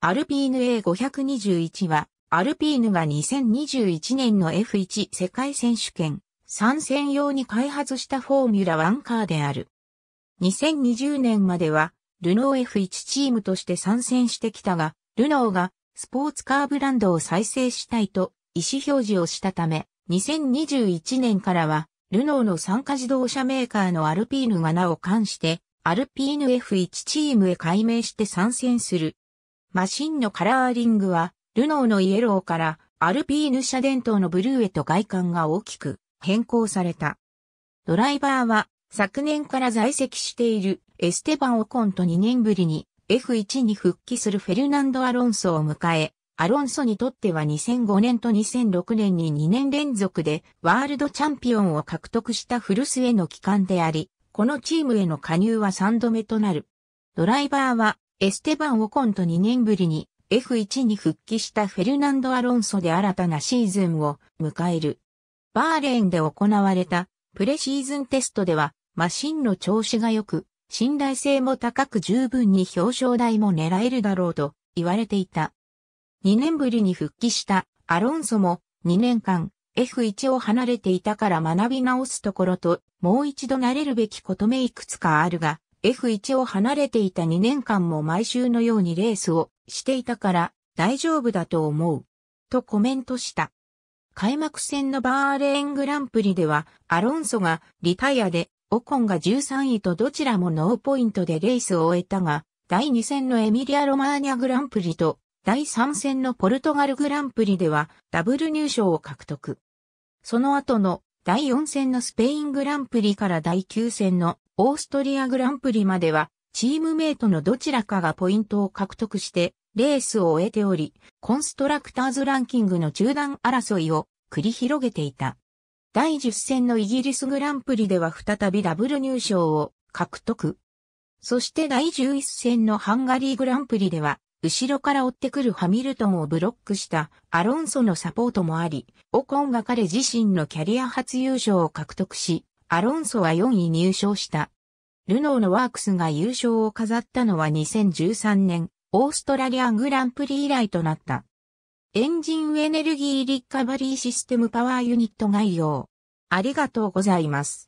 アルピーヌ A521 は、アルピーヌが2021年の F1 世界選手権参戦用に開発したフォーミュラ1カーである。2020年までは、ルノー F1 チームとして参戦してきたが、ルノーがスポーツカーブランドを再生したいと意思表示をしたため、2021年からは、ルノーの参加自動車メーカーのアルピーヌが名を冠して、アルピーヌ F1 チームへ改名して参戦するマシンのカラーリングは、ルノーのイエローからアルピーヌ社伝統のブルーへと外観が大きく変更された。ドライバーは昨年から在籍しているエステバン・オコンと2年ぶりに F1 に復帰するフェルナンド・アロンソを迎え、アロンソにとっては2005年と2006年に2年連続でワールドチャンピオンを獲得した古巣への帰還であり、このチームへの加入は3度目となる。ドライバーはエステバン・オコンと2年ぶりに F1 に復帰したフェルナンド・アロンソで新たなシーズンを迎える。バーレーンで行われたプレシーズンテストではマシンの調子が良く、信頼性も高く十分に表彰台も狙えるだろうと言われていた。2年ぶりに復帰したアロンソも2年間 F1 を離れていたから学び直すところともう一度慣れるべきことめいくつかあるが、F1 を離れていた2年間も毎週のようにレースをしていたから大丈夫だと思う。とコメントした。開幕戦のバーレーングランプリでは、アロンソがリタイアで、オコンが13位とどちらもノーポイントでレースを終えたが、第2戦のエミリア・ロマーニャグランプリと、第3戦のポルトガルグランプリでは、ダブル入賞を獲得。その後の第4戦のスペイングランプリから第9戦のオーストリアグランプリまでは、チームメイトのどちらかがポイントを獲得して、レースを終えており、コンストラクターズランキングの中断争いを繰り広げていた。第10戦のイギリスグランプリでは再びダブル入賞を獲得。そして第11戦のハンガリーグランプリでは、後ろから追ってくるハミルトンをブロックしたアロンソのサポートもあり、オコンが彼自身のキャリア初優勝を獲得し、アロンソは4位入賞した。ルノーのワークスが優勝を飾ったのは2013年、オーストラリアングランプリ以来となった。エンジンエネルギーリカバリーシステムパワーユニット概要。ありがとうございます。